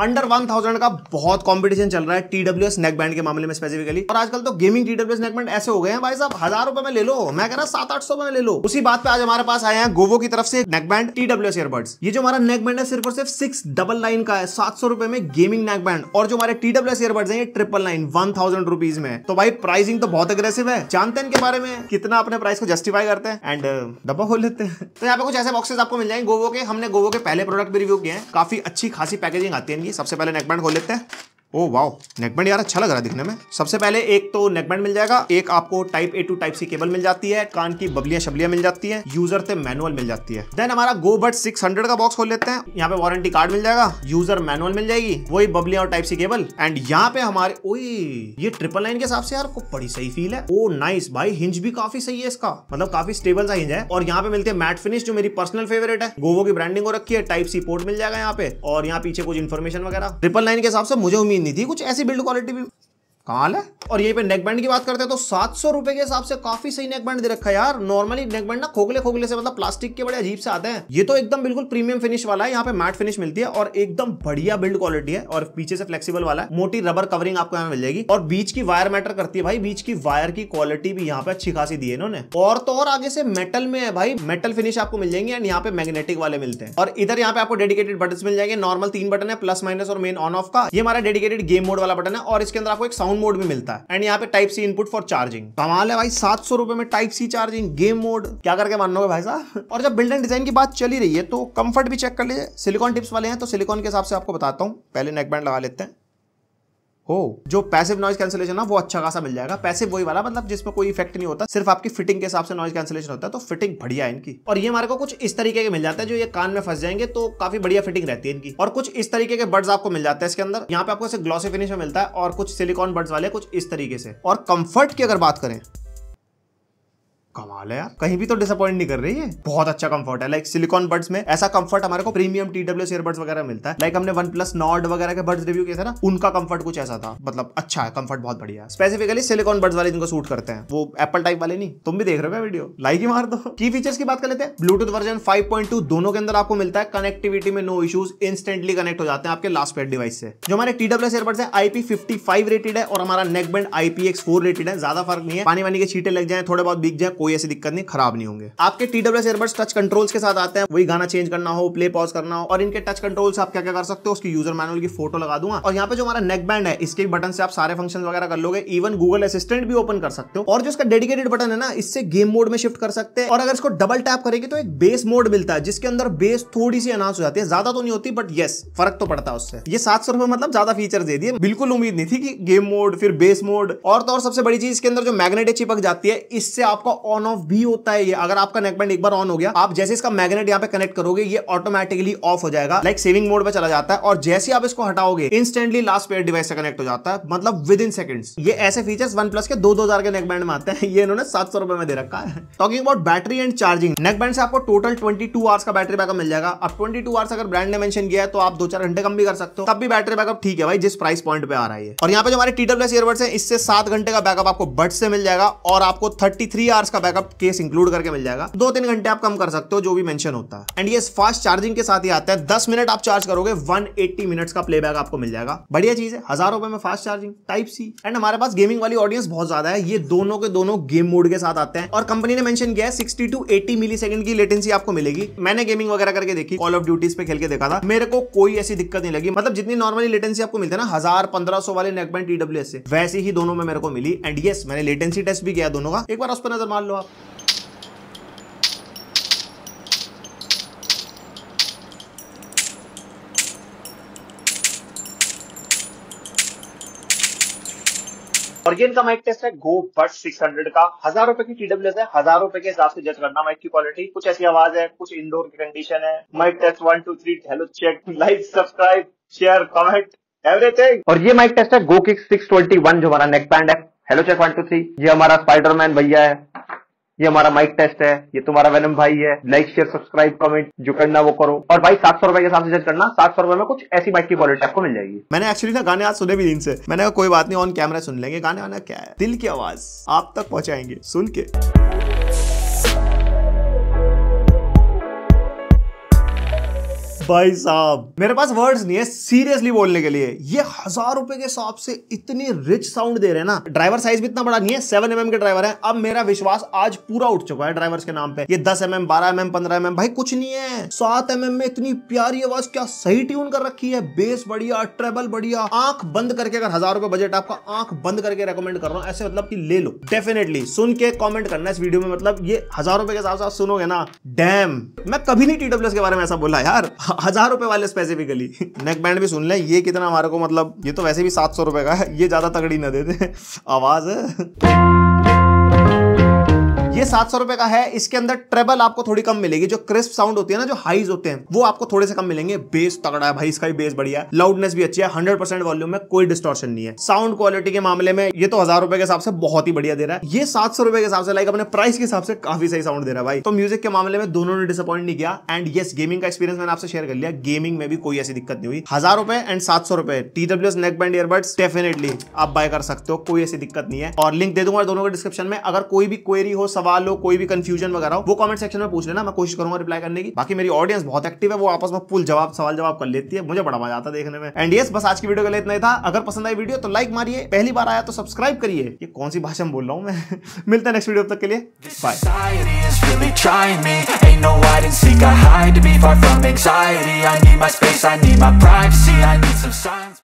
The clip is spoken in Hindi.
अंडर वन थाउजेंड का बहुत कॉम्पिटिशन चल रहा है टी डब्ल्यू एस बैंड के मामले में स्पेसिफिकली और आजकल तो gaming T W S band ऐसे हो गए हैं भाई साहब हजार रुपए में ले लो मैं कह रहा सात आठ सौ में ले लो उसी बात पे आज हमारे पास आए हैं गोवो की तरफ से neckband T W S earbuds ये जो हमारा बैंड है सिर्फ और सिर्फ सिक्स डबल नाइन का है सात सौ रुपए में गेमिंग बैंड और जो हमारे टी डब्ल्यू एस ईयरबड्स है ये triple nine one thousand rupees में तो भाई प्राइसिंग तो बहुत अग्रेसिव है जानते हैं इनके बारे में कितना अपने प्राइस को जस्टिफाई करते हैं एंड डब्बा uh, खोल लेते हैं तो यहाँ पे कुछ ऐसे बॉक्सेस आपको मिल जाएंगे गोवो के हमने गोवो के पहले प्रोडक्ट भी रिव्यू किए हैं काफी अच्छी खासी पैकेजिंग आती है जाएगी सबसे पहले नेकबैंड खोल लेते हैं ओ वाओ नेकबैंड यार अच्छा लग रहा है दिखने में सबसे पहले एक तो नेकबैंड मिल जाएगा एक आपको type A to type C cable मिल जाती है कान की बबलियां शबलियां मिल जाती है यूजर से मैनुअल मिल जाती है देन हमारा गो बट सिक्स हंड्रेड का बॉक्स खोल लेते हैं यहाँ पे वारंटी कार्ड मिल जाएगा यूजर मैनुअल मिल जाएगी वही बबलियां और टाइप सी केबल एंड यहाँ पे हमारे ओ ये ट्रिपल लाइन के हिसाब से यार को बड़ी सही फील है ओ नाइस भाई हिंज भी काफी सही है इसका मतलब काफी स्टेबल सा हिंज है और यहाँ पे मिलती है मैट फिनिश जो मेरी पर्सनल फेवरेट है गोवो की ब्रांडिंग हो रखी है टाइप सी पोर्ट मिल जाएगा यहाँ पे और यहाँ पीछे कुछ इन्फॉर्मेशन वगैरह ट्रिपल लाइन के हिसाब से मुझे उम्मीद थी कुछ ऐसी बिल्ड क्वालिटी भी कमाल है और यही पे नेक बैंड की बात करते हैं तो सात सौ रुपए के हिसाब से काफी सही नेक बैंड दे रखा है यार नॉर्मली नेक बैंड ना खोखले खोखले से मतलब प्लास्टिक के बड़े अजीब से आते हैं ये तो एकदम बिल्कुल प्रीमियम फिनिश वाला है यहाँ पे मैट फिनिश मिलती है और एकदम बढ़िया बिल्ड क्वालिटी है और पीछे से फ्लेक्सीबल वाला है मोटी रबर कवरिंग आपको यहाँ मिल जाएगी और बीच की वायर मैटर करती है भाई बीच की वायर की क्वालिटी भी यहाँ पे अच्छी खासी दी है इन्होंने और तो और आगे से मेटल में है भाई मेटल फिनिश आपको मिल जाएंगे एंड यहाँ पे मैग्नेटिक वाले मिलते हैं और इधर यहाँ पे आपको डेडिकेटेड बटन मिल जाएंगे नॉर्मल तीन बटन है प्लस माइनस और मेन ऑन ऑफ का ये हमारा डेडिकेटेड गेम मोड वाला बटन है और इसके अंदर आपको एक साउंड मोड में मिलता है एंड यहाँ पे type C input for charging कमाल है भाई सात सौ रुपए में type C charging game mode क्या करके मान भाई साहब और जब बिल्डिंग डिजाइन की बात चली रही है तो कंफर्ट भी चेक कर लीजिए सिलिकॉन टिप्स वाले हैं तो सिलिकॉन के हिसाब से आपको बताता हूँ पहले नेकबैंड लगा लेते हैं हो जो पैसिव नॉइज कैंसिलेशन है वो अच्छा खासा मिल जाएगा पैसिव वही वाला मतलब जिसमें कोई इफेक्ट नहीं होता सिर्फ आपकी फिटिंग के हिसाब से नॉइज कैंसिलेशन होता है तो फिटिंग बढ़िया है इनकी और ये हमारे को कुछ इस तरीके के मिल जाता है जो ये कान में फंस जाएंगे तो काफी बढ़िया फिटिंग रहती है इनकी और कुछ इस तरीके के बर्ड्स आपको मिल जाते हैं इसके अंदर यहाँ पे आपको ग्लॉसी फिनिश में मिलता है और कुछ सिलिकॉन बर्ड्स वाले कुछ इस तरीके से और कंफर्ट की अगर बात करें कमाल है यार कहीं भी तो डिसअपॉइंट नहीं कर रही है बहुत अच्छा कंफर्ट है लाइक सिलिकॉन बर्ड्स में ऐसा कंफर्ट हमारे को प्रीमियम टी डब्ल्यू वगैरह मिलता है लाइक हमने वन प्लस नॉट वगैरह के बर्ड्स रिव्यू किया था ना उनका कंफर्ट कुछ ऐसा था मतलब अच्छा है कंफर्ट बहुत बढ़िया है स्पेसिफिकली सिलिकॉन बर्ड्स वाले जिनको सूट करते हैं वो एप्पल टाइप वाले नहीं तुम भी देख रहे हो वीडियो लाइक ही मार दो की फीचर्स की बात कर लेते हैं ब्लूटूथ वर्जन फाइव दोनों के अंदर आपको मिलता है कनेक्टिविटी में नो इशूज इंस्टेंटली कनेक्ट हो जाते हैं आपके लास्ट पेड डिवाइस से जो हमारे टी डब्ल्यू ईयरबड्स है आईपी रेटेड है और हमारा नेक बैंड आईपी रेटेड है ज्यादा फर्क नहीं है पानी वानी के छीटे लग जाए थोड़े बहुत बिक जाए कोई ऐसी दिक्कत नहीं खराब नहीं होंगे आपके T W earbuds touch controls के साथ आते हैं वही गाना चेंज करना हो प्ले पॉज करना हो और इनके टच कंट्रोल्स आप क्या क्या कर सकते हो उसकी यूजर मैनुअल की फोटो लगा दूंगा और यहाँ पे जो हमारा नेक बैंड है इसके बटन से आप सारे फंक्शन वगैरह कर लोगे इवन गूगल असिस्टेंट भी ओपन कर सकते हो और जो इसका डेडिकेटेड बटन है ना इससे गेम मोड में शिफ्ट कर सकते हैं और अगर इसको डबल टैप करेंगे तो एक बेस मोड मिलता है जिसके अंदर बेस थोड़ी सी अनाउंस हो जाती है ज्यादा तो नहीं होती बट यस फर्क तो पड़ता है उससे ये सात सौ रुपए मतलब ज्यादा फीचर दे दिए बिल्कुल उम्मीद नहीं थी कि गेम मोड फिर बेस मोड और तो और सबसे बड़ी चीज इसके अंदर जो मैग्नेटिक चिपक जाती है इससे आपका ऑन ऑफ भी होता है ये अगर आपका नेकबैंड एक बार ऑन हो गया आप जैसे इसका मैग्नेट यहाँ पे कनेक्ट करोगे ये ऑटोमेटिकली ऑफ हो जाएगा लाइक सेविंग मोड में चला जाता है और जैसे आप इसको हटाओगे इंस्टेंटली लास्ट पेयर डिवाइस से कनेक्ट हो जाता है मतलब विद इन सेकंड ये ऐसे फीचर्स वन प्लस के दो दो हजार के नेकबैंड में आते हैं ये इन्होंने सात सौ रुपए में दे रखा है talking about battery and charging neckband से आपको टोटल ट्वेंटी आवर्स का बैटरी बैकअप मिल जाएगा अब ट्वेंटी आवर्स अगर ब्रांड ने मेंशन किया है तो आप दो चार घंटे कम भी कर सकते हो तब भी बैटरी बैकअप ठीक है भाई जिस प्राइस पॉइंट पे आ रहा है और यहाँ पे जो हमारे टीडब्ल्यू एस ईयरबड्स है इससे सात घंटे का बैकअप आपको बट से मिल जाएगा और आपको थर्टी थ्री आवर्स आपका बैकअप केस इंक्लूड करके मिल जाएगा दो तीन घंटे आप कम कर सकते हो जो भी मेंशन होता है एंड ये फास्ट चार्जिंग के साथ ही आता है दस मिनट आप चार्ज करोगे वन एट्टी मिनट्स का प्लेबैक आपको मिल जाएगा बढ़िया चीज है हजार रुपए में fast charging type C and हमारे पास गेमिंग वाली ऑडियंस बहुत ज्यादा है ये दोनों के दोनों गेम मोड के साथ आते हैं और कंपनी ने मैंशन किया है 60 टू एटी मिली की लेटेंसी आपको मिलेगी मैंने गेमिंग वगैरह करके देखी कॉल ऑफ ड्यूटीज पे खेल के देखा था मेरे को कोई ऐसी दिक्कत नहीं लगी मतलब जितनी नॉर्मली लेटेंसी आपको मिलती है ना हजार पंद्रह सौ वाले नेकबैंड टीडब्ल्यू से वैसे ही दोनों में मेरे को मिली एंड यस मैंने लेटेंसी टेस्ट भी किया दोनों का एक बार उस पर नजर मार लो लो आप ऑर्गेन का माइक टेस्ट है गो बट 600 का हजार रुपए की टीडब्ल्यू है हजार रुपए के हिसाब से जज करना माइक की क्वालिटी कुछ ऐसी आवाज है कुछ इंडोर की कंडीशन है mic test one two three hello check like subscribe share comment everything और ये माइक टेस्ट है गो किक सिक्स जो हमारा नेक बैंड है hello check one two three ये हमारा स्पाइडरमैन भैया है ये हमारा माइक टेस्ट है ये तुम्हारा वैनम भाई है लाइक शेयर सब्सक्राइब कमेंट जो करना वो करो और भाई सात सौ रुपए के हिसाब से जज करना सात सौ रुपए में कुछ ऐसी बाइक की क्वालिटी आपको मिल जाएगी मैंने एक्चुअली ना गाने आज सुने भी दिन से मैंने कहा कोई बात नहीं ऑन कैमरा सुन लेंगे गाने वाना क्या है दिल की आवाज आप तक पहुंचाएंगे सुन के भाई साहब मेरे पास वर्ड्स नहीं है सीरियसली बोलने के लिए ये हजार रुपए के हिसाब से इतनी रिच साउंड दे रहे हैं ना ड्राइवर साइज भी इतना बड़ा नहीं है सेवन एम के ड्राइवर है अब मेरा विश्वास आज पूरा उठ चुका है ड्राइवर्स के नाम पे ये दस एम एम बारह एम एम पंद्रह एम भाई कुछ नहीं है सात एम में इतनी प्यारी आवाज क्या सही ट्यून कर रखी है बेस बढ़िया ट्रेबल बढ़िया आंख बंद करके अगर हजार रुपए बजट आपका आंख बंद करके रेकमेंड कर रहा हूँ ऐसे मतलब की ले लो डेफिनेटली सुन के कॉमेंट करना इस वीडियो में मतलब ये हजार रुपए के हिसाब से आप सुनोगे ना डैम मैं कभी नहीं टीडब्ल्यूएस के बारे में ऐसा बोला यार हजार रुपए वाले स्पेसिफिकली नेक बैंड भी सुन ले ये कितना हमारे को मतलब ये तो वैसे भी सात सौ रुपए का है ये ज्यादा तगड़ी ना देते आवाज है ये सात सौ रुपए का है इसके अंदर ट्रेबल आपको थोड़ी कम मिलेगी जो क्रिस्प साउंड होती है ना जो हाइज होते हैं वो आपको थोड़े से कम मिलेंगे बेस तगड़ा है भाई इसका भी बेस बढ़िया है लाउडनेस भी अच्छी है हंड्रेड परसेंट वॉल्यूम में कोई डिस्टॉर्शन नहीं है साउंड क्वालिटी के मामले में ये तो हजार रुपए के हिसाब से बहुत ही बढ़िया दे रहा है ये सात सौ रुपए के हिसाब से लाइक अपने प्राइस के हिसाब से काफी सही साउंड दे रहा है भाई तो म्यूजिक के मामले में दोनों ने डिसअपॉइंट नहीं किया एंड येस गेमिंग का एक्सपीरियंस मैंने आपसे शेयर कर लिया गेमिंग में भी कोई ऐसी दिक्कत नहीं हुई हजार रुपए एंड सात सौ रुपए T W neckband earbuds definitely आप बाय कर सकते हो कोई ऐसी दिक्कत नहीं है और लिंक दे दूंगा दोनों के डिस्क्रिप्शन में अगर कोई भी क्वेरी हो सवाल सवाल हो कोई भी कंफ्यूजन वगैरह हो वो कमेंट सेक्शन में पूछ लेना मैं कोशिश करूंगा रिप्लाई करने की बाकी मेरी ऑडियंस बहुत एक्टिव है वो आपस में फुल जवाब सवाल जवाब कर लेती है मुझे बड़ा मजा आता देखने में एंड यस बस आज की वीडियो के लिए इतना ही था अगर पसंद आई वीडियो तो लाइक मारिए पहली बार आया तो सब्सक्राइब करिए ये कौन सी भाषा में बोल रहा हूँ मैं मिलते हैं नेक्स्ट वीडियो तक के लिए bye I need my space, I need my privacy, I need some signs